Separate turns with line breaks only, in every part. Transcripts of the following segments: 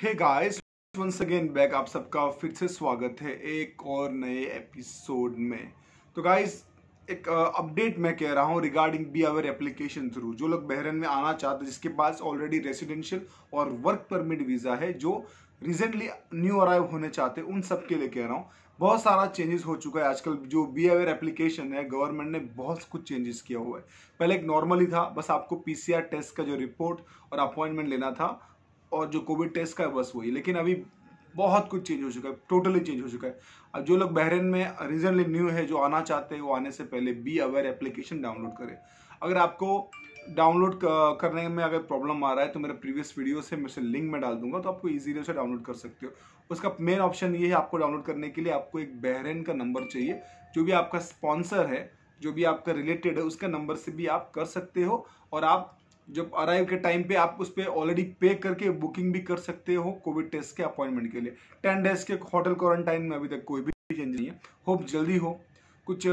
हे guys once again back आप सबका फिर से स्वागत है एक और नए एपिसोड में तो गाइस एक अपडेट मैं कह रहा हूँ regarding be aware application through जो लोग बहरन में आना चाहते हैं जिसके पास ऑलरेडी रेसिडेंशियल और वर्क परमिट वीज़ा है जो रिसेंटली न्यू अराइव होने चाहते उन सब के लिए कह रहा हूँ बहुत सारा चेंजेस हो चुका है आजकल जो बी अवेयर एप्लीकेशन है गवर्नमेंट ने बहुत कुछ चेंजेस किया हुआ है पहले एक नॉर्मल ही था बस आपको पीसीआर टेस्ट का जो रिपोर्ट और अपॉइंटमेंट लेना था और जो कोविड टेस्ट का है बस वही लेकिन अभी बहुत कुछ चेंज हो चुका है टोटली चेंज हो चुका है अब जो लोग बहरीन में रिजनली न्यू है जो आना चाहते हैं वो आने से पहले बी अवेयर एप्लीकेशन डाउनलोड करें अगर आपको डाउनलोड करने में अगर प्रॉब्लम आ रहा है तो मेरे प्रीवियस वीडियो से मैं उसे लिंक में डाल दूंगा तो आपको ईजीली उसे डाउनलोड कर सकते हो उसका मेन ऑप्शन ये है आपको डाउनलोड करने के लिए आपको एक बहरेन का नंबर चाहिए जो भी आपका स्पॉन्सर है जो भी आपका रिलेटेड है उसका नंबर से भी आप कर सकते हो और आप जब अराइव के टाइम पे आप उस पर ऑलरेडी पे करके बुकिंग भी कर सकते हो कोविड टेस्ट के अपॉइंटमेंट के लिए टेन डेज के होटल क्वारंटाइन में अभी तक कोई भी चेंज नहीं है होप जल्दी हो कुछ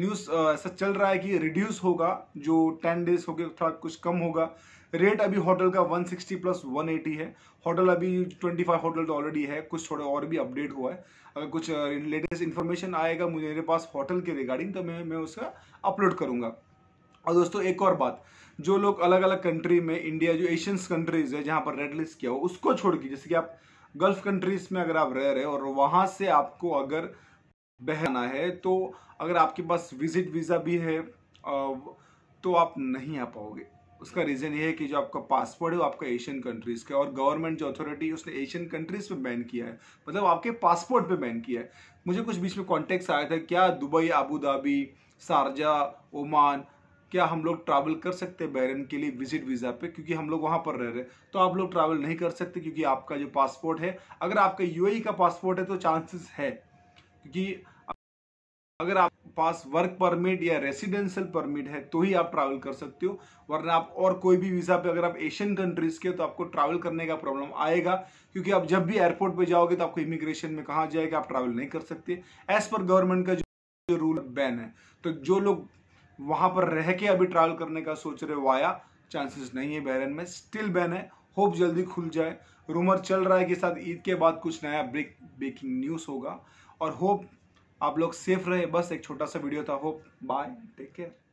न्यूज़ ऐसा चल रहा है कि रिड्यूस होगा जो टेन डेज हो गए थोड़ा कुछ कम होगा रेट अभी होटल का 160 प्लस 180 है होटल अभी 25 होटल तो ऑलरेडी है कुछ थोड़ा और भी अपडेट हुआ है अगर कुछ लेटेस्ट इन्फॉर्मेशन आएगा मुझे मेरे पास होटल के रिगार्डिंग तो मैं मैं उसका अपलोड करूंगा और दोस्तों एक और बात जो लोग अलग अलग कंट्री में इंडिया जो एशियंस कंट्रीज़ है जहाँ पर रेड लिस्ट किया हो उसको छोड़ के जैसे कि आप गल्फ कंट्रीज़ में अगर आप रह रहे हो और वहाँ से आपको अगर बहना है तो अगर आपके पास विजिट वीज़ा भी है तो आप नहीं आ पाओगे उसका रीज़न ये है कि जो आपका पासपोर्ट है वो आपका एशियन कंट्रीज़ का और गवर्नमेंट जो अथॉरिटी उसने एशियन कंट्रीज़ पे बैन किया है मतलब आपके पासपोर्ट पे बैन किया है मुझे कुछ बीच में कॉन्टेक्ट्स आया था क्या Dubai Abu Dhabi Sharjah Oman क्या हम लोग ट्रैवल कर सकते हैं बैरन के लिए विजिट वीज़ा पे क्योंकि हम लोग वहाँ पर रह रहे हैं तो आप लोग ट्रैवल नहीं कर सकते क्योंकि आपका जो पासपोर्ट है अगर आपका यू e का पासपोर्ट है तो चांसेस है क्योंकि अगर आप पास वर्क परमिट या रेसिडेंशियल परमिट है तो ही आप ट्रैवल कर सकते हो वरना आप और कोई भी वीज़ा पे अगर आप एशियन कंट्रीज़ के तो आपको ट्रैवल करने का प्रॉब्लम आएगा क्योंकि आप जब भी एयरपोर्ट पे जाओगे तो आपको इमिग्रेशन में कहा जाएगा आप ट्रैवल नहीं कर सकते एज़ पर गवर्नमेंट का जो रूल बैन है तो जो लोग वहाँ पर रह के अभी ट्रैवल करने का सोच रहे आया चांसेस नहीं है बैरन में स्टिल बैन है होप जल्दी खुल जाए रूमर चल रहा है कि साथ ईद के बाद कुछ नया ब्रेक ब्रेकिंग न्यूज़ होगा और होप आप लोग सेफ रहे बस एक छोटा सा वीडियो था होप बाय टेक केयर